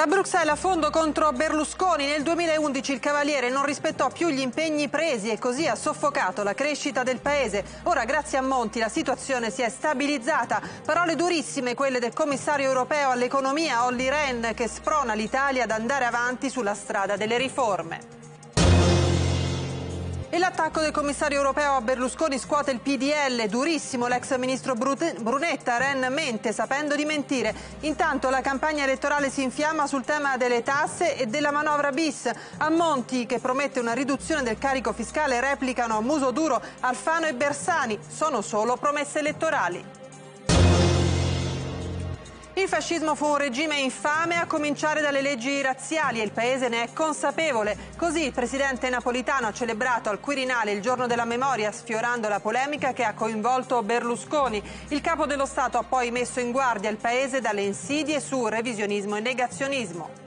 Da Bruxelles a fondo contro Berlusconi. Nel 2011 il Cavaliere non rispettò più gli impegni presi e così ha soffocato la crescita del paese. Ora, grazie a Monti, la situazione si è stabilizzata. Parole durissime quelle del commissario europeo all'economia Olli Rehn che sprona l'Italia ad andare avanti sulla strada delle riforme. E l'attacco del commissario europeo a Berlusconi scuote il PDL, durissimo l'ex ministro Brunetta, Ren mente sapendo di mentire. Intanto la campagna elettorale si infiamma sul tema delle tasse e della manovra bis. A Monti, che promette una riduzione del carico fiscale, replicano a muso duro Alfano e Bersani. Sono solo promesse elettorali. Il fascismo fu un regime infame a cominciare dalle leggi razziali e il paese ne è consapevole. Così il presidente napolitano ha celebrato al Quirinale il giorno della memoria sfiorando la polemica che ha coinvolto Berlusconi. Il capo dello Stato ha poi messo in guardia il paese dalle insidie su revisionismo e negazionismo.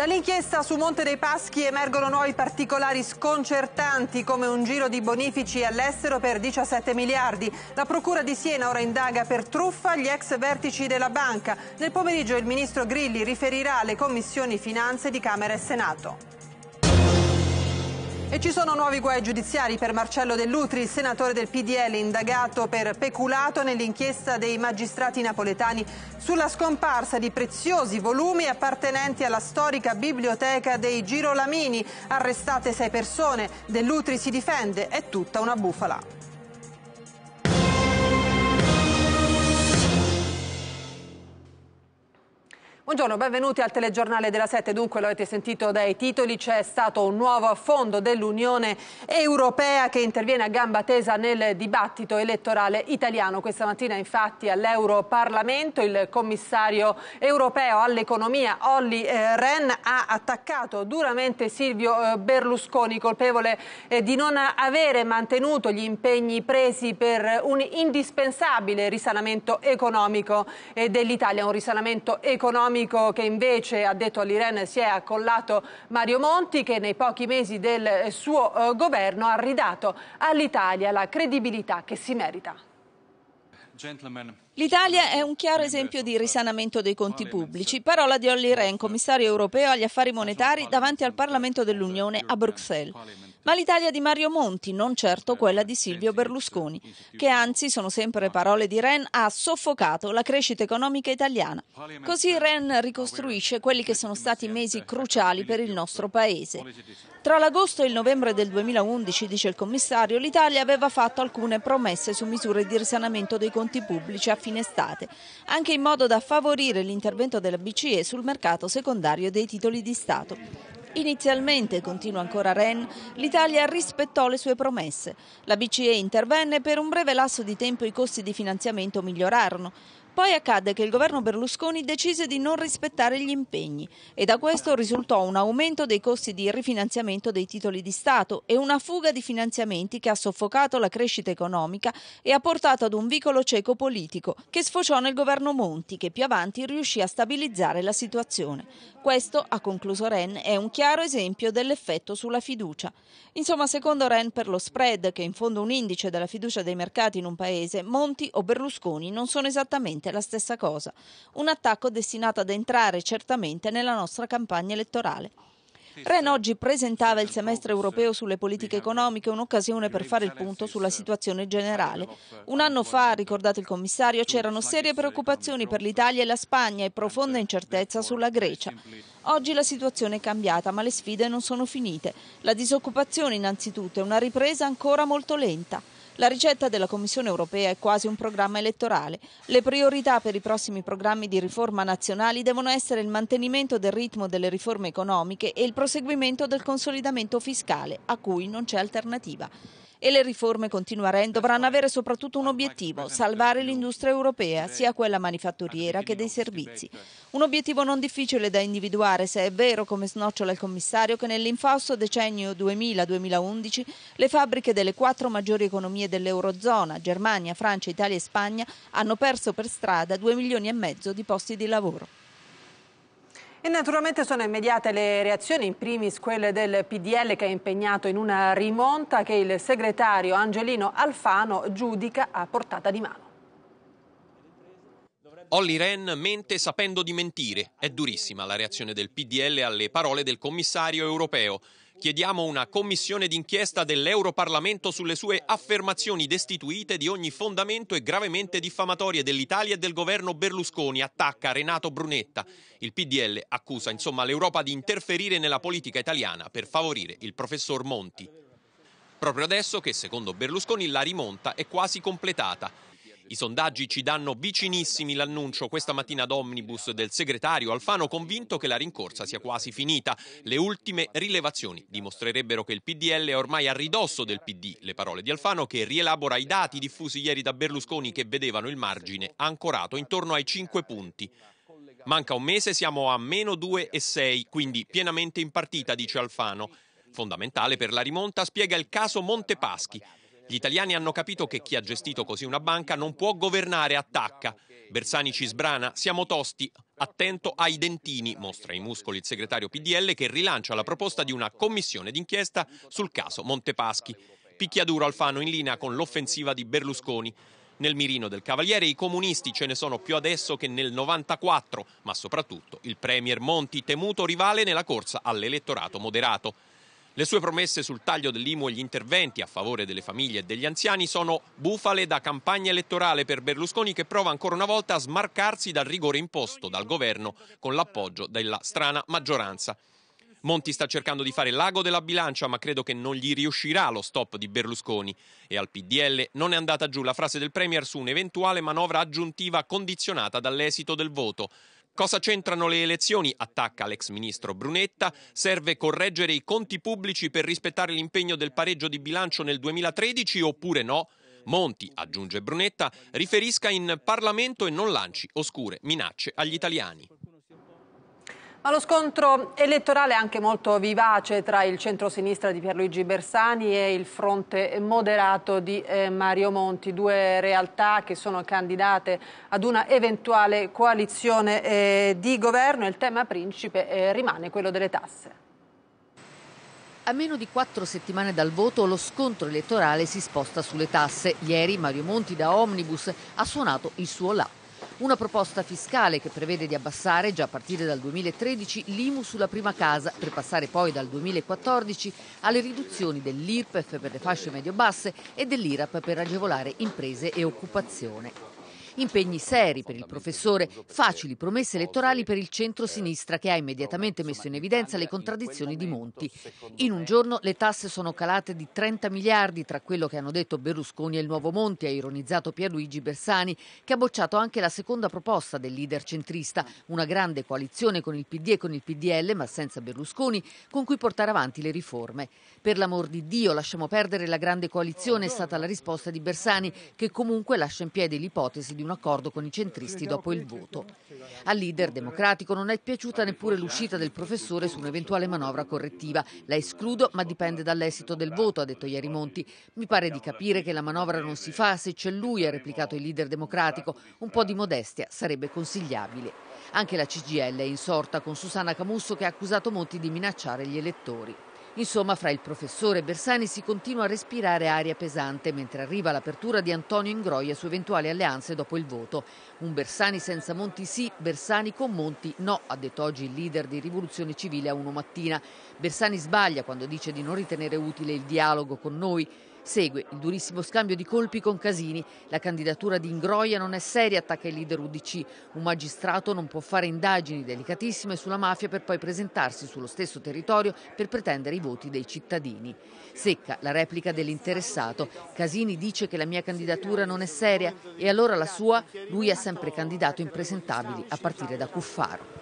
Dall'inchiesta su Monte dei Paschi emergono nuovi particolari sconcertanti come un giro di bonifici all'estero per 17 miliardi. La Procura di Siena ora indaga per truffa gli ex vertici della banca. Nel pomeriggio il ministro Grilli riferirà alle commissioni finanze di Camera e Senato. E ci sono nuovi guai giudiziari per Marcello Dell'Utri, senatore del PDL, indagato per peculato nell'inchiesta dei magistrati napoletani sulla scomparsa di preziosi volumi appartenenti alla storica biblioteca dei Girolamini. Arrestate sei persone, Dell'Utri si difende, è tutta una bufala. Buongiorno, benvenuti al telegiornale della 7. Dunque, lo avete sentito dai titoli, c'è stato un nuovo fondo dell'Unione Europea che interviene a gamba tesa nel dibattito elettorale italiano. Questa mattina, infatti, all'Europarlamento il commissario europeo all'economia Olli eh, Rehn ha attaccato duramente Silvio eh, Berlusconi, colpevole eh, di non avere mantenuto gli impegni presi per un indispensabile risanamento economico dell'Italia, un risanamento economico dinamico che invece ha detto all'Irene si è accollato Mario Monti che nei pochi mesi del eh, suo eh, governo ha ridato all'Italia la credibilità che si merita. L'Italia è un chiaro esempio di risanamento dei conti pubblici. Parola di Olli Rehn, commissario europeo agli affari monetari, davanti al Parlamento dell'Unione a Bruxelles. Ma l'Italia di Mario Monti, non certo quella di Silvio Berlusconi, che anzi, sono sempre parole di Ren, ha soffocato la crescita economica italiana. Così Ren ricostruisce quelli che sono stati mesi cruciali per il nostro Paese. Tra l'agosto e il novembre del 2011, dice il commissario, l'Italia aveva fatto alcune promesse su misure di risanamento dei conti pubblici a fine estate, anche in modo da favorire l'intervento della BCE sul mercato secondario dei titoli di Stato. Inizialmente, continua ancora Ren, l'Italia rispettò le sue promesse. La BCE intervenne e per un breve lasso di tempo i costi di finanziamento migliorarono. Poi accadde che il governo Berlusconi decise di non rispettare gli impegni e da questo risultò un aumento dei costi di rifinanziamento dei titoli di Stato e una fuga di finanziamenti che ha soffocato la crescita economica e ha portato ad un vicolo cieco politico che sfociò nel governo Monti che più avanti riuscì a stabilizzare la situazione. Questo, ha concluso Ren, è un chiaro esempio dell'effetto sulla fiducia. Insomma, secondo Ren per lo spread, che è in fondo un indice della fiducia dei mercati in un paese, Monti o Berlusconi non sono esattamente esattamente la stessa cosa, un attacco destinato ad entrare certamente nella nostra campagna elettorale. Ren oggi presentava il semestre europeo sulle politiche diciamo. economiche, un'occasione per fare il punto sulla situazione generale. Un anno fa, ha ricordato il commissario, c'erano serie preoccupazioni per l'Italia e la Spagna e profonda incertezza sulla Grecia. Oggi la situazione è cambiata, ma le sfide non sono finite. La disoccupazione innanzitutto è una ripresa ancora molto lenta. La ricetta della Commissione europea è quasi un programma elettorale. Le priorità per i prossimi programmi di riforma nazionali devono essere il mantenimento del ritmo delle riforme economiche e il proseguimento del consolidamento fiscale, a cui non c'è alternativa. E le riforme continueremo dovranno avere soprattutto un obiettivo, salvare l'industria europea, sia quella manifatturiera che dei servizi. Un obiettivo non difficile da individuare se è vero, come snocciola il commissario, che nell'infausto decennio 2000-2011 le fabbriche delle quattro maggiori economie dell'Eurozona, Germania, Francia, Italia e Spagna, hanno perso per strada 2 milioni e mezzo di posti di lavoro. E naturalmente sono immediate le reazioni, in primis quelle del PDL che è impegnato in una rimonta che il segretario Angelino Alfano giudica a portata di mano. Olli Ren mente sapendo di mentire. È durissima la reazione del PDL alle parole del commissario europeo. Chiediamo una commissione d'inchiesta dell'Europarlamento sulle sue affermazioni destituite di ogni fondamento e gravemente diffamatorie dell'Italia e del governo Berlusconi. Attacca Renato Brunetta. Il PDL accusa insomma l'Europa di interferire nella politica italiana per favorire il professor Monti. Proprio adesso che secondo Berlusconi la rimonta è quasi completata. I sondaggi ci danno vicinissimi l'annuncio questa mattina ad Omnibus del segretario Alfano convinto che la rincorsa sia quasi finita. Le ultime rilevazioni dimostrerebbero che il PDL è ormai a ridosso del PD. Le parole di Alfano che rielabora i dati diffusi ieri da Berlusconi che vedevano il margine ancorato intorno ai 5 punti. Manca un mese, siamo a meno e 2,6, quindi pienamente in partita, dice Alfano. Fondamentale per la rimonta, spiega il caso Montepaschi. Gli italiani hanno capito che chi ha gestito così una banca non può governare, attacca. Bersani ci sbrana, siamo tosti, attento ai dentini, mostra i muscoli il segretario PDL che rilancia la proposta di una commissione d'inchiesta sul caso Montepaschi. Picchiaduro Alfano in linea con l'offensiva di Berlusconi. Nel mirino del Cavaliere i comunisti ce ne sono più adesso che nel 94, ma soprattutto il Premier Monti, temuto rivale nella corsa all'elettorato moderato. Le sue promesse sul taglio dell'IMU e gli interventi a favore delle famiglie e degli anziani sono bufale da campagna elettorale per Berlusconi che prova ancora una volta a smarcarsi dal rigore imposto dal governo con l'appoggio della strana maggioranza. Monti sta cercando di fare l'ago della bilancia, ma credo che non gli riuscirà lo stop di Berlusconi. E al PDL non è andata giù la frase del Premier su un'eventuale manovra aggiuntiva condizionata dall'esito del voto. Cosa c'entrano le elezioni? Attacca l'ex ministro Brunetta. Serve correggere i conti pubblici per rispettare l'impegno del pareggio di bilancio nel 2013 oppure no? Monti, aggiunge Brunetta, riferisca in Parlamento e non lanci oscure minacce agli italiani. Ma lo scontro elettorale è anche molto vivace tra il centro-sinistra di Pierluigi Bersani e il fronte moderato di eh, Mario Monti, due realtà che sono candidate ad una eventuale coalizione eh, di governo. Il tema principe eh, rimane quello delle tasse. A meno di quattro settimane dal voto lo scontro elettorale si sposta sulle tasse. Ieri Mario Monti da Omnibus ha suonato il suo là una proposta fiscale che prevede di abbassare già a partire dal 2013 l'IMU sulla prima casa per passare poi dal 2014 alle riduzioni dell'IRPEF per le fasce medio-basse e dell'IRAP per agevolare imprese e occupazione. Impegni seri per il professore, facili promesse elettorali per il centro-sinistra che ha immediatamente messo in evidenza le contraddizioni di Monti. In un giorno le tasse sono calate di 30 miliardi tra quello che hanno detto Berlusconi e il nuovo Monti, ha ironizzato Pierluigi Bersani, che ha bocciato anche la seconda proposta del leader centrista, una grande coalizione con il PD e con il PDL, ma senza Berlusconi, con cui portare avanti le riforme. Per l'amor di Dio, lasciamo perdere la grande coalizione, è stata la risposta di Bersani, che comunque lascia in piedi l'ipotesi di una un accordo con i centristi dopo il voto. Al leader democratico non è piaciuta neppure l'uscita del professore su un'eventuale manovra correttiva. La escludo, ma dipende dall'esito del voto, ha detto ieri Monti. Mi pare di capire che la manovra non si fa se c'è lui, ha replicato il leader democratico. Un po' di modestia sarebbe consigliabile. Anche la CGL è insorta con Susanna Camusso che ha accusato Monti di minacciare gli elettori. Insomma, fra il professore Bersani si continua a respirare aria pesante mentre arriva l'apertura di Antonio Ingroia su eventuali alleanze dopo il voto. Un Bersani senza Monti sì, Bersani con Monti no, ha detto oggi il leader di Rivoluzione Civile a 1 mattina. Bersani sbaglia quando dice di non ritenere utile il dialogo con noi. Segue il durissimo scambio di colpi con Casini. La candidatura di Ingroia non è seria, attacca il leader UDC. Un magistrato non può fare indagini delicatissime sulla mafia per poi presentarsi sullo stesso territorio per pretendere i voti dei cittadini. Secca la replica dell'interessato. Casini dice che la mia candidatura non è seria e allora la sua, lui è sempre candidato impresentabili a partire da Cuffaro.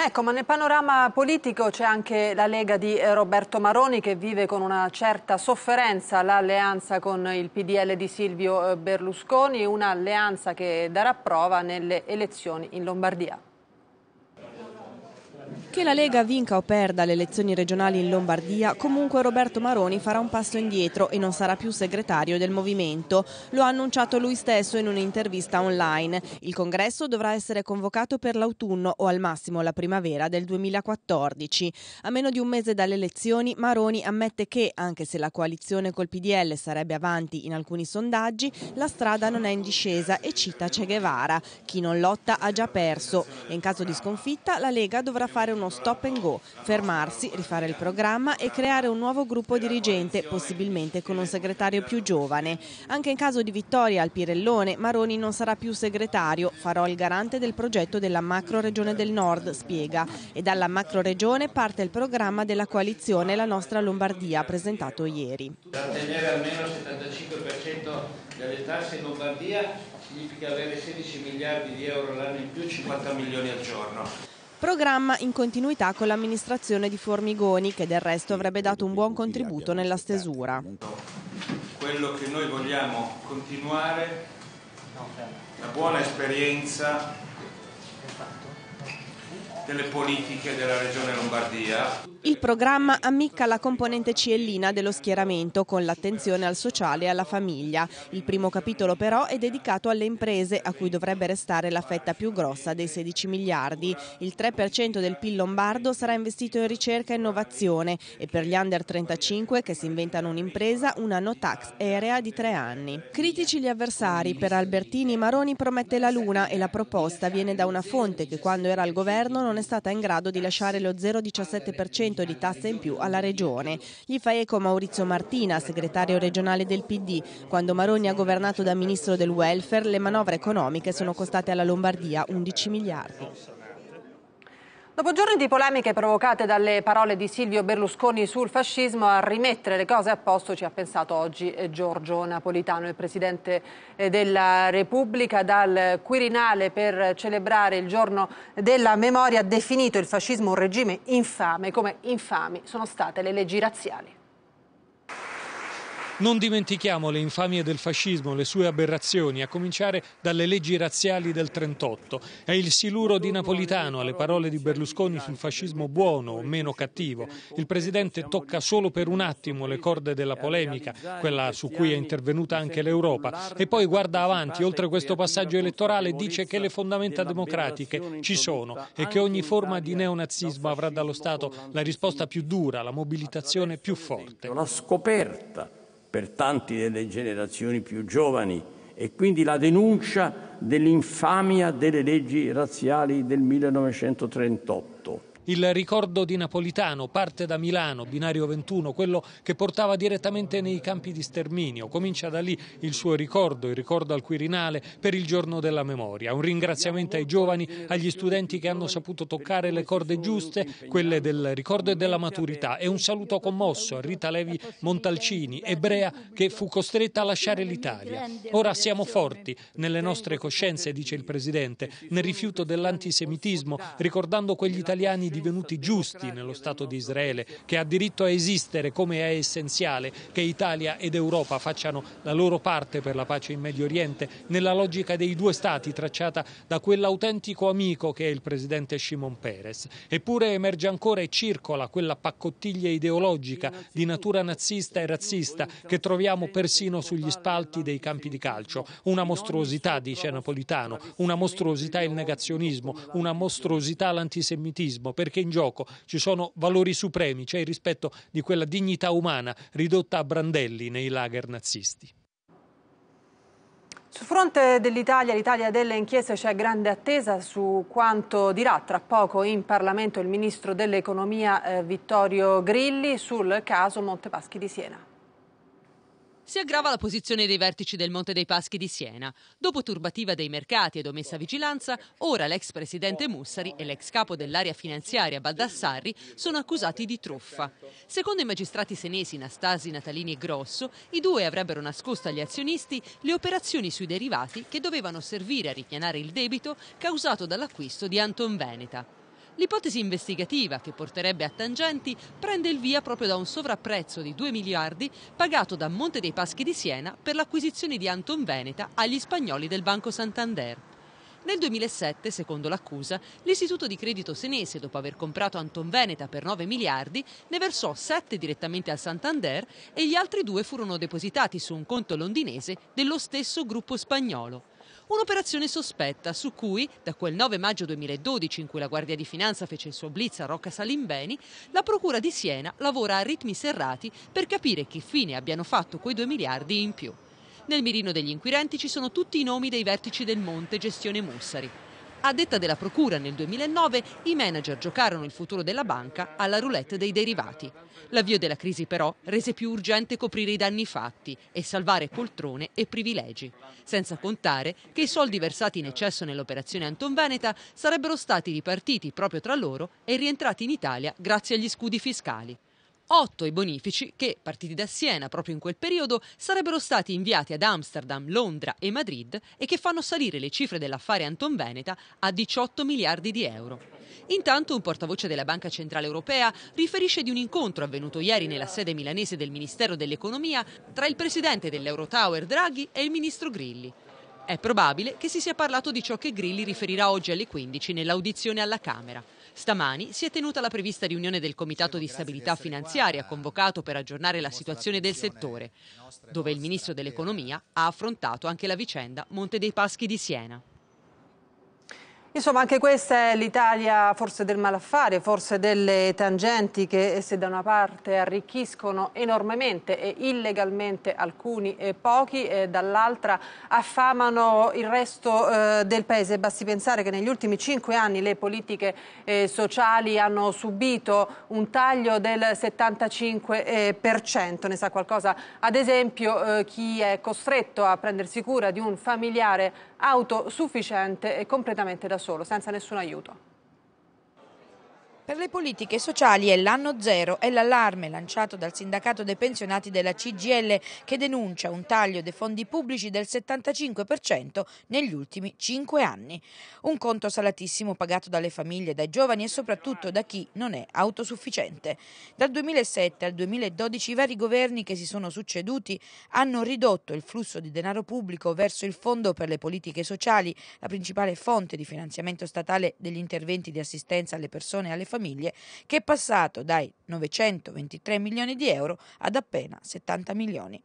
Ecco, ma nel panorama politico c'è anche la Lega di eh, Roberto Maroni che vive con una certa sofferenza l'alleanza con il PDL di Silvio eh, Berlusconi, un'alleanza che darà prova nelle elezioni in Lombardia. Che la Lega vinca o perda le elezioni regionali in Lombardia, comunque Roberto Maroni farà un passo indietro e non sarà più segretario del movimento. Lo ha annunciato lui stesso in un'intervista online. Il congresso dovrà essere convocato per l'autunno o al massimo la primavera del 2014. A meno di un mese dalle elezioni, Maroni ammette che, anche se la coalizione col PDL sarebbe avanti in alcuni sondaggi, la strada non è in discesa e cita Che Guevara. Chi non lotta ha già perso e in caso di sconfitta la Lega dovrà fare uno uno stop and go, fermarsi, rifare il programma e creare un nuovo gruppo dirigente, possibilmente con un segretario più giovane. Anche in caso di vittoria al Pirellone, Maroni non sarà più segretario, farò il garante del progetto della macro regione del nord, spiega. E dalla macro regione parte il programma della coalizione La nostra Lombardia, presentato ieri. Mantenere almeno il 75% delle tasse in Lombardia significa avere 16 miliardi di euro l'anno in più, 50 milioni al giorno. Programma in continuità con l'amministrazione di Formigoni, che del resto avrebbe dato un buon contributo nella stesura. Quello che noi vogliamo continuare, la buona esperienza delle politiche della Regione Lombardia. Il programma ammicca la componente ciellina dello schieramento con l'attenzione al sociale e alla famiglia. Il primo capitolo però è dedicato alle imprese a cui dovrebbe restare la fetta più grossa dei 16 miliardi. Il 3% del PIL lombardo sarà investito in ricerca e innovazione e per gli under 35 che si inventano un'impresa una no tax area di tre anni. Critici gli avversari, per Albertini Maroni promette la luna e la proposta viene da una fonte che quando era al governo non è stata in grado di lasciare lo 0,17% 100 di tasse in più alla Regione. Gli fa eco Maurizio Martina, segretario regionale del PD. Quando Maroni ha governato da ministro del welfare, le manovre economiche sono costate alla Lombardia 11 miliardi. Dopo giorni di polemiche provocate dalle parole di Silvio Berlusconi sul fascismo, a rimettere le cose a posto ci ha pensato oggi eh, Giorgio Napolitano, il Presidente eh, della Repubblica, dal Quirinale per celebrare il giorno della memoria ha definito il fascismo un regime infame, come infami sono state le leggi razziali. Non dimentichiamo le infamie del fascismo, le sue aberrazioni, a cominciare dalle leggi razziali del 38. È il siluro di Napolitano alle parole di Berlusconi sul fascismo buono o meno cattivo. Il presidente tocca solo per un attimo le corde della polemica, quella su cui è intervenuta anche l'Europa, e poi guarda avanti, oltre questo passaggio elettorale, dice che le fondamenta democratiche ci sono e che ogni forma di neonazismo avrà dallo Stato la risposta più dura, la mobilitazione più forte. Una scoperta per tanti delle generazioni più giovani e quindi la denuncia dell'infamia delle leggi razziali del 1938. Il ricordo di Napolitano parte da Milano, binario 21, quello che portava direttamente nei campi di sterminio. Comincia da lì il suo ricordo, il ricordo al Quirinale per il giorno della memoria. Un ringraziamento ai giovani, agli studenti che hanno saputo toccare le corde giuste, quelle del ricordo e della maturità. E un saluto commosso a Rita Levi Montalcini, ebrea che fu costretta a lasciare l'Italia. Ora siamo forti nelle nostre coscienze, dice il Presidente, nel rifiuto dell'antisemitismo, ricordando quegli italiani di divenuti giusti nello Stato di Israele, che ha diritto a esistere come è essenziale che Italia ed Europa facciano la loro parte per la pace in Medio Oriente, nella logica dei due Stati tracciata da quell'autentico amico che è il presidente Shimon Peres. Eppure emerge ancora e circola quella paccottiglia ideologica di natura nazista e razzista che troviamo persino sugli spalti dei campi di calcio. Una mostruosità, dice Napolitano, una mostruosità il negazionismo, una mostruosità l'antisemitismo. Per perché in gioco ci sono valori supremi, c'è cioè il rispetto di quella dignità umana ridotta a brandelli nei lager nazisti. Sul fronte dell'Italia, l'Italia delle inchieste, c'è grande attesa su quanto dirà tra poco in Parlamento il Ministro dell'Economia eh, Vittorio Grilli sul caso Montepaschi di Siena. Si aggrava la posizione dei vertici del Monte dei Paschi di Siena. Dopo turbativa dei mercati ed omessa vigilanza, ora l'ex presidente Mussari e l'ex capo dell'area finanziaria Baldassarri sono accusati di truffa. Secondo i magistrati senesi Nastasi, Natalini e Grosso, i due avrebbero nascosto agli azionisti le operazioni sui derivati che dovevano servire a ripianare il debito causato dall'acquisto di Anton Veneta. L'ipotesi investigativa che porterebbe a tangenti prende il via proprio da un sovrapprezzo di 2 miliardi pagato da Monte dei Paschi di Siena per l'acquisizione di Anton Veneta agli spagnoli del Banco Santander. Nel 2007, secondo l'accusa, l'istituto di credito senese, dopo aver comprato Anton Veneta per 9 miliardi, ne versò 7 direttamente al Santander e gli altri due furono depositati su un conto londinese dello stesso gruppo spagnolo. Un'operazione sospetta su cui, da quel 9 maggio 2012 in cui la Guardia di Finanza fece il suo blitz a Rocca Salimbeni, la Procura di Siena lavora a ritmi serrati per capire che fine abbiano fatto quei 2 miliardi in più. Nel mirino degli inquirenti ci sono tutti i nomi dei vertici del Monte Gestione Mussari. A detta della Procura nel 2009 i manager giocarono il futuro della banca alla roulette dei derivati. L'avvio della crisi però rese più urgente coprire i danni fatti e salvare poltrone e privilegi, senza contare che i soldi versati in eccesso nell'operazione Anton Veneta sarebbero stati ripartiti proprio tra loro e rientrati in Italia grazie agli scudi fiscali otto i bonifici che, partiti da Siena proprio in quel periodo, sarebbero stati inviati ad Amsterdam, Londra e Madrid e che fanno salire le cifre dell'affare Anton Veneta a 18 miliardi di euro. Intanto un portavoce della Banca Centrale Europea riferisce di un incontro avvenuto ieri nella sede milanese del Ministero dell'Economia tra il presidente dell'Eurotower Draghi e il ministro Grilli. È probabile che si sia parlato di ciò che Grilli riferirà oggi alle 15 nell'audizione alla Camera. Stamani si è tenuta la prevista riunione del Comitato di Stabilità Finanziaria eh, convocato per aggiornare la situazione del settore, dove il Ministro dell'Economia eh, ha affrontato anche la vicenda Monte dei Paschi di Siena. Insomma, anche questa è l'Italia forse del malaffare, forse delle tangenti che eh, se da una parte arricchiscono enormemente e illegalmente alcuni e pochi, e eh, dall'altra affamano il resto eh, del paese. Basti pensare che negli ultimi cinque anni le politiche eh, sociali hanno subito un taglio del 75%. Eh, ne sa qualcosa, ad esempio, eh, chi è costretto a prendersi cura di un familiare autosufficiente e completamente da solo solo, senza nessun aiuto. Per le politiche sociali è l'anno zero, è l'allarme lanciato dal sindacato dei pensionati della CGL che denuncia un taglio dei fondi pubblici del 75% negli ultimi cinque anni. Un conto salatissimo pagato dalle famiglie, dai giovani e soprattutto da chi non è autosufficiente. Dal 2007 al 2012 i vari governi che si sono succeduti hanno ridotto il flusso di denaro pubblico verso il Fondo per le politiche sociali, la principale fonte di finanziamento statale degli interventi di assistenza alle persone e alle famiglie famiglie che è passato dai 923 milioni di euro ad appena 70 milioni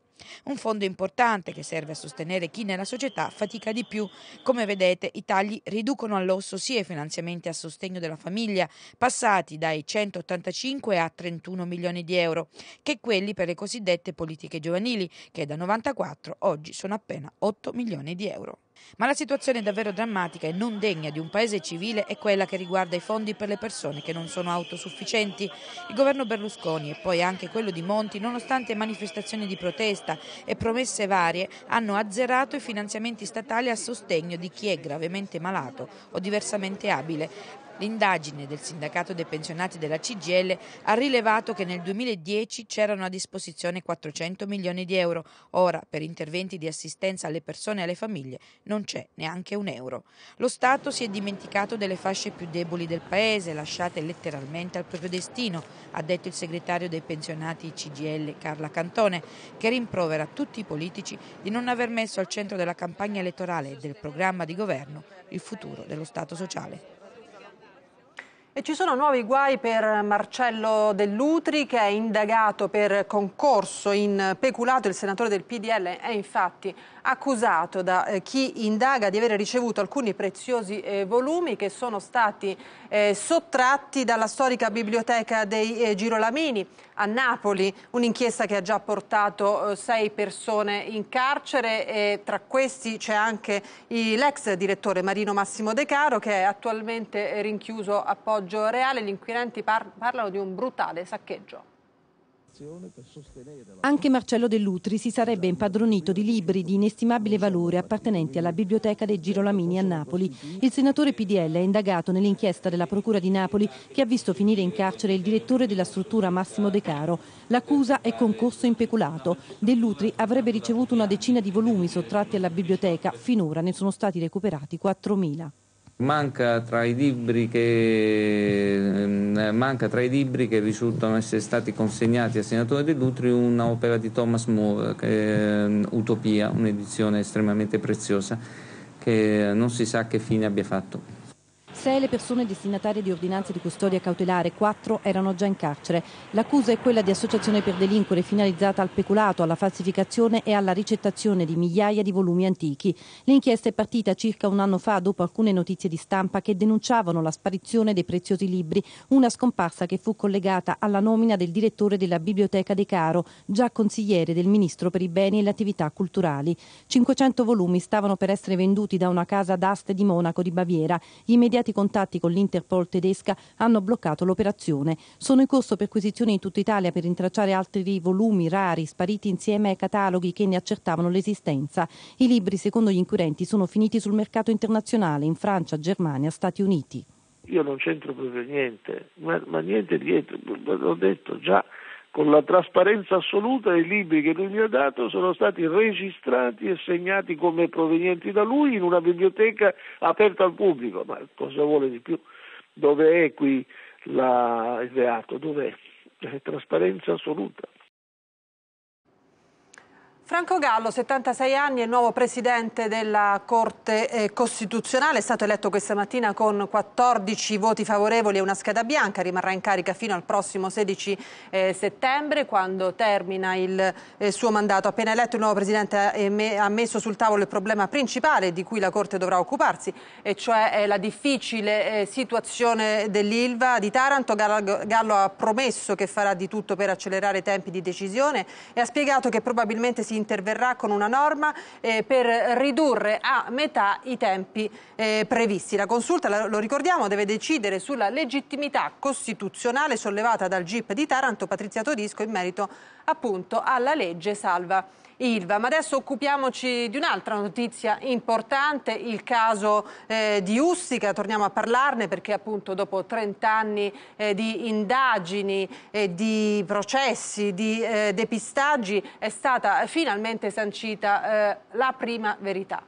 un fondo importante che serve a sostenere chi nella società fatica di più. Come vedete, i tagli riducono all'osso sia i finanziamenti a sostegno della famiglia, passati dai 185 a 31 milioni di euro, che quelli per le cosiddette politiche giovanili, che da 94 oggi sono appena 8 milioni di euro. Ma la situazione davvero drammatica e non degna di un paese civile è quella che riguarda i fondi per le persone che non sono autosufficienti. Il governo Berlusconi e poi anche quello di Monti, nonostante manifestazioni di protesta, Giustizia e promesse varie hanno azzerato i finanziamenti statali a sostegno di chi è gravemente malato o diversamente abile, L'indagine del sindacato dei pensionati della CGL ha rilevato che nel 2010 c'erano a disposizione 400 milioni di euro, ora per interventi di assistenza alle persone e alle famiglie non c'è neanche un euro. Lo Stato si è dimenticato delle fasce più deboli del Paese, lasciate letteralmente al proprio destino, ha detto il segretario dei pensionati CGL Carla Cantone, che rimprovera tutti i politici di non aver messo al centro della campagna elettorale e del programma di governo il futuro dello Stato sociale. E ci sono nuovi guai per Marcello Dell'Utri che è indagato per concorso in peculato. Il senatore del PDL è infatti accusato da eh, chi indaga di avere ricevuto alcuni preziosi eh, volumi che sono stati eh, sottratti dalla storica biblioteca dei Girolamini a Napoli, un'inchiesta che ha già portato eh, sei persone in carcere e tra questi c'è anche l'ex direttore Marino Massimo De Caro che è attualmente rinchiuso a Poggio Reale. Gli inquirenti par parlano di un brutale saccheggio. Anche Marcello Dell'Utri si sarebbe impadronito di libri di inestimabile valore appartenenti alla biblioteca dei Girolamini a Napoli. Il senatore PDL è indagato nell'inchiesta della Procura di Napoli che ha visto finire in carcere il direttore della struttura Massimo De Caro. L'accusa è concorso impeculato. Dell'Utri avrebbe ricevuto una decina di volumi sottratti alla biblioteca, finora ne sono stati recuperati 4.000. Manca tra, che, ehm, manca tra i libri che, risultano essere stati consegnati al senatore De Lutri un'opera di Thomas More, eh, Utopia, un'edizione estremamente preziosa, che non si sa che fine abbia fatto. Sei le persone destinatarie di ordinanze di custodia cautelare, quattro erano già in carcere. L'accusa è quella di associazione per delinquere finalizzata al peculato, alla falsificazione e alla ricettazione di migliaia di volumi antichi. L'inchiesta è partita circa un anno fa dopo alcune notizie di stampa che denunciavano la sparizione dei preziosi libri, una scomparsa che fu collegata alla nomina del direttore della Biblioteca De Caro, già consigliere del ministro per i beni e le attività culturali. 500 volumi stavano per essere venduti da una casa d'aste di Monaco di Baviera. Gli immediati contatti con l'Interpol tedesca hanno bloccato l'operazione. Sono in corso perquisizioni in tutta Italia per rintracciare altri volumi rari spariti insieme ai cataloghi che ne accertavano l'esistenza. I libri, secondo gli inquirenti, sono finiti sul mercato internazionale in Francia, Germania, Stati Uniti. Io non c'entro proprio niente, ma, ma niente dietro, l'ho detto già con la trasparenza assoluta i libri che lui mi ha dato sono stati registrati e segnati come provenienti da lui in una biblioteca aperta al pubblico. Ma cosa vuole di più? Dove è qui la, il reato? Dov'è? È trasparenza assoluta. Franco Gallo, 76 anni, è il nuovo presidente della Corte eh, Costituzionale, è stato eletto questa mattina con 14 voti favorevoli e una scheda bianca, rimarrà in carica fino al prossimo 16 eh, settembre quando termina il eh, suo mandato. Appena eletto il nuovo presidente ha messo sul tavolo il problema principale di cui la Corte dovrà occuparsi, e cioè la difficile situazione dell'Ilva di Taranto. Gallo ha promesso che farà di tutto per accelerare i tempi di decisione e ha spiegato che probabilmente si si interverrà con una norma eh, per ridurre a metà i tempi eh, previsti. La consulta, lo ricordiamo, deve decidere sulla legittimità costituzionale sollevata dal GIP di Taranto, Patrizia Todisco, in merito appunto alla legge salva Ilva. Ma adesso occupiamoci di un'altra notizia importante, il caso eh, di Ustica. torniamo a parlarne perché appunto dopo 30 anni eh, di indagini, eh, di processi, di eh, depistaggi è stata finalmente sancita eh, la prima verità.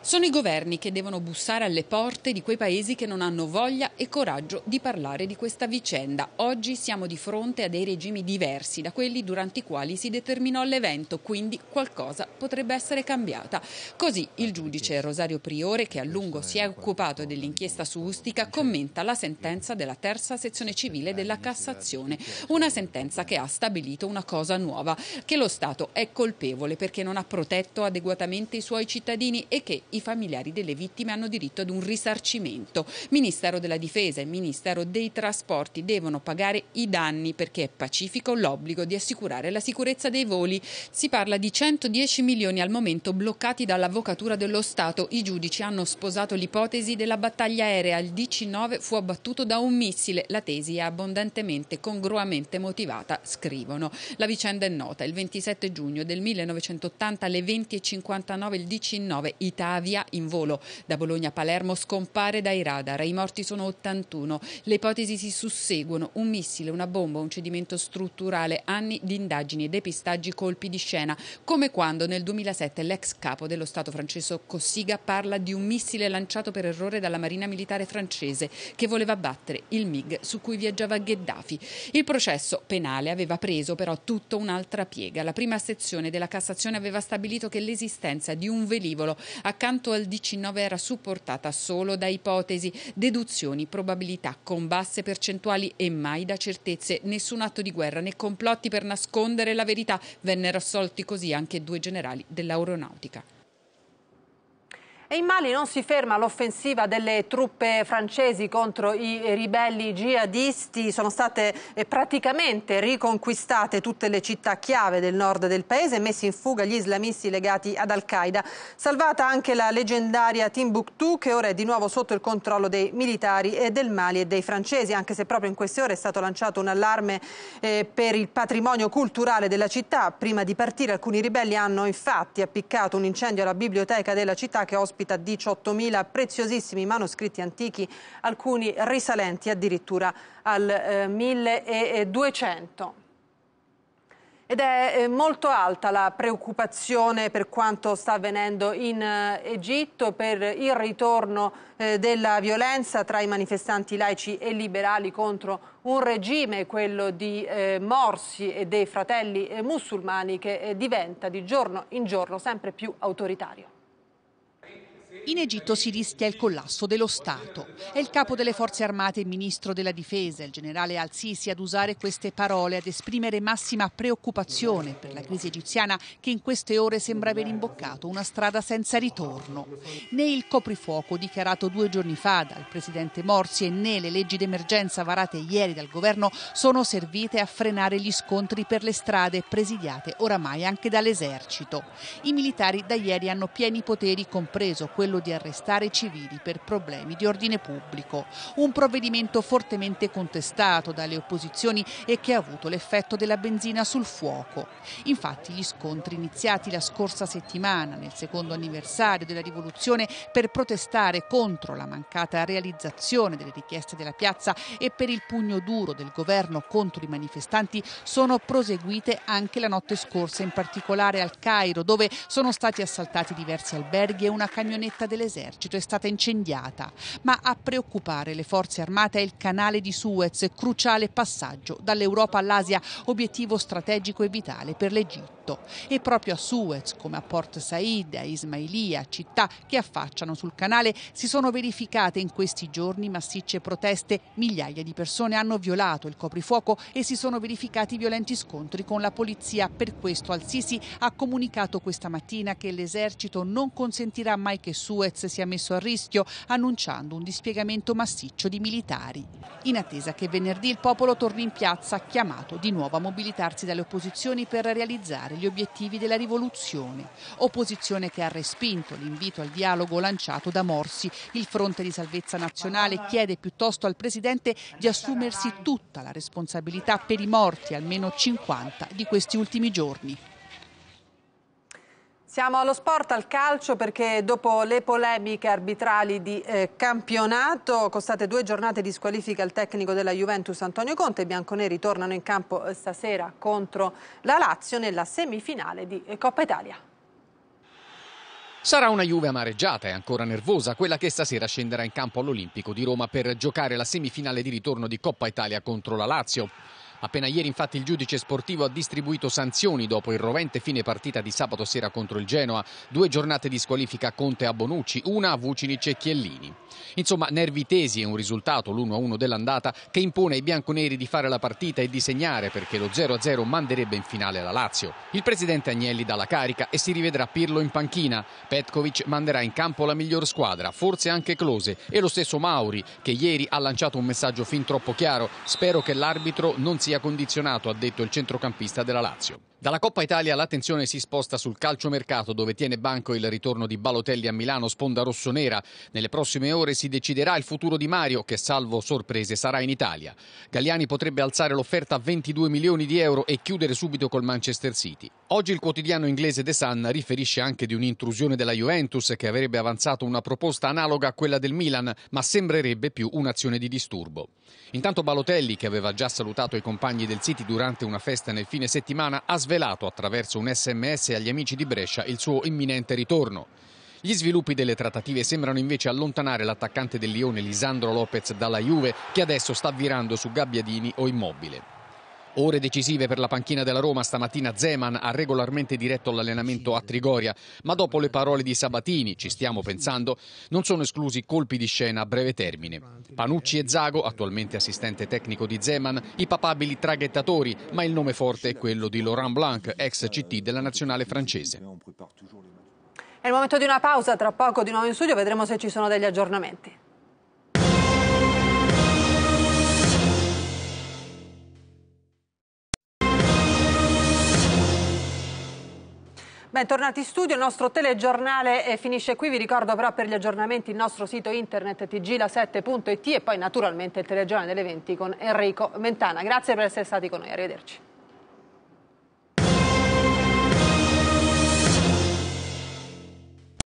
Sono i governi che devono bussare alle porte di quei paesi che non hanno voglia e coraggio di parlare di questa vicenda. Oggi siamo di fronte a dei regimi diversi da quelli durante i quali si determinò l'evento, quindi qualcosa potrebbe essere cambiata. Così il giudice Rosario Priore, che a lungo si è occupato dell'inchiesta su Ustica, commenta la sentenza della terza sezione civile della Cassazione, una sentenza che ha stabilito una cosa nuova, che lo Stato è colpevole perché non ha protetto adeguatamente i suoi cittadini e che i familiari delle vittime hanno diritto ad un risarcimento. Ministero della Difesa e Ministero dei Trasporti devono pagare i danni perché è pacifico l'obbligo di assicurare la sicurezza dei voli. Si parla di 110 milioni al momento bloccati dall'Avvocatura dello Stato. I giudici hanno sposato l'ipotesi della battaglia aerea. Il 19 fu abbattuto da un missile. La tesi è abbondantemente, congruamente motivata, scrivono. La vicenda è nota. Il 27 giugno del 1980 alle 20.59 il 19 Italia Transavia in volo da Bologna a Palermo scompare dai radar. I morti sono 81. Le ipotesi si susseguono. Un missile, una bomba, un cedimento strutturale, anni di indagini e depistaggi colpi di scena. Come quando nel 2007 l'ex capo dello Stato francese Cossiga parla di un missile lanciato per errore dalla Marina Militare francese che voleva battere il MiG su cui viaggiava Gheddafi. Il processo penale aveva preso però tutta un'altra piega. La prima sezione della Cassazione aveva stabilito che l'esistenza di un velivolo accanto accanto al 19 era supportata solo da ipotesi, deduzioni, probabilità con basse percentuali e mai da certezze. Nessun atto di guerra né complotti per nascondere la verità. Vennero assolti così anche due generali dell'aeronautica. E in Mali non si ferma l'offensiva delle truppe francesi contro i ribelli jihadisti. Sono state eh, praticamente riconquistate tutte le città chiave del nord del paese e messi in fuga gli islamisti legati ad Al-Qaeda. Salvata anche la leggendaria Timbuktu che ora è di nuovo sotto il controllo dei militari eh, del Mali e dei francesi, anche se proprio in queste ore è stato lanciato un allarme eh, per il patrimonio culturale della città. Prima di partire alcuni ribelli hanno infatti appiccato un incendio alla biblioteca della città che ospita ospita 18.000 preziosissimi manoscritti antichi, alcuni risalenti addirittura al eh, 1200. Ed è eh, molto alta la preoccupazione per quanto sta avvenendo in eh, Egitto, per il ritorno eh, della violenza tra i manifestanti laici e liberali contro un regime, quello di Morsi e dei fratelli musulmani, che diventa di giorno in giorno sempre più autoritario. In Egitto si rischia il collasso dello Stato. È il capo delle forze armate e ministro della difesa, il generale Al-Sisi, ad usare queste parole, ad esprimere massima preoccupazione per la crisi egiziana che in queste ore sembra aver imboccato una strada senza ritorno. Né il coprifuoco dichiarato due giorni fa dal presidente Morsi e né le leggi d'emergenza varate ieri dal governo sono servite a frenare gli scontri per le strade presidiate oramai anche dall'esercito. I militari da ieri hanno pieni poteri, compreso quello quello di arrestare i civili per problemi di ordine pubblico. Un provvedimento fortemente contestato dalle opposizioni e che ha avuto l'effetto della benzina sul fuoco. Infatti gli scontri iniziati la scorsa settimana, nel secondo anniversario della rivoluzione, per protestare contro la mancata realizzazione delle richieste della piazza e per il pugno duro del governo contro i manifestanti, sono proseguite anche la notte scorsa, in particolare al Cairo, dove sono stati assaltati diversi alberghi e una camionetta baracca dell'esercito è stata incendiata, ma a preoccupare le forze armate è il canale di Suez, cruciale passaggio dall'Europa all'Asia, obiettivo strategico e vitale per l'Egitto. E proprio a Suez, come a Port Said, a Ismailia, città che affacciano sul canale, si sono verificate in questi giorni massicce proteste. Migliaia di persone hanno violato il coprifuoco e si sono verificati violenti scontri con la polizia. Per questo Al-Sisi ha comunicato questa mattina che l'esercito non consentirà mai che Suez Suez si è messo a rischio annunciando un dispiegamento massiccio di militari. In attesa che venerdì il popolo torni in piazza chiamato di nuovo a mobilitarsi dalle opposizioni per realizzare gli obiettivi della rivoluzione. Opposizione che ha respinto l'invito al dialogo lanciato da Morsi. Il fronte di salvezza nazionale chiede piuttosto al Presidente di assumersi tutta la responsabilità per i morti, almeno 50, di questi ultimi giorni. Siamo allo sport, al calcio, perché dopo le polemiche arbitrali di eh, campionato, costate due giornate di squalifica al tecnico della Juventus Antonio Conte, i bianconeri tornano in campo eh, stasera contro la Lazio nella semifinale di eh, Coppa Italia. Sarà una Juve amareggiata e ancora nervosa quella che stasera scenderà in campo all'Olimpico di Roma per giocare la semifinale di ritorno di Coppa Italia contro la Lazio. Appena ieri infatti il giudice sportivo ha distribuito sanzioni dopo il rovente fine partita di sabato sera contro il Genoa, due giornate di squalifica a Conte a Bonucci, una a Vucinic e Chiellini. Insomma, nervi tesi e un risultato, l'1-1 dell'andata, che impone ai bianconeri di fare la partita e di segnare perché lo 0-0 manderebbe in finale la Lazio. Il presidente Agnelli dà la carica e si rivedrà Pirlo in panchina. Petkovic manderà in campo la miglior squadra, forse anche Close e lo stesso Mauri che ieri ha lanciato un messaggio fin troppo chiaro. Spero che l'arbitro non si sia condizionato, ha detto il centrocampista della Lazio. Dalla Coppa Italia l'attenzione si sposta sul calciomercato dove tiene banco il ritorno di Balotelli a Milano sponda rossonera. Nelle prossime ore si deciderà il futuro di Mario che salvo sorprese sarà in Italia. Galliani potrebbe alzare l'offerta a 22 milioni di euro e chiudere subito col Manchester City. Oggi il quotidiano inglese The Sun riferisce anche di un'intrusione della Juventus che avrebbe avanzato una proposta analoga a quella del Milan ma sembrerebbe più un'azione di disturbo. Intanto Balotelli che aveva già salutato i compagni del City durante una festa nel fine settimana ha sviluppato svelato attraverso un sms agli amici di Brescia il suo imminente ritorno. Gli sviluppi delle trattative sembrano invece allontanare l'attaccante del Lione Lisandro Lopez dalla Juve che adesso sta virando su Gabbiadini o Immobile. Ore decisive per la panchina della Roma, stamattina Zeman ha regolarmente diretto l'allenamento a Trigoria, ma dopo le parole di Sabatini, ci stiamo pensando, non sono esclusi colpi di scena a breve termine. Panucci e Zago, attualmente assistente tecnico di Zeman, i papabili traghettatori, ma il nome forte è quello di Laurent Blanc, ex CT della nazionale francese. È il momento di una pausa, tra poco di nuovo in studio vedremo se ci sono degli aggiornamenti. Bentornati in studio, il nostro telegiornale eh, finisce qui, vi ricordo però per gli aggiornamenti il nostro sito internet tgla7.it e poi naturalmente il telegiornale delle 20 con Enrico Mentana. Grazie per essere stati con noi, arrivederci.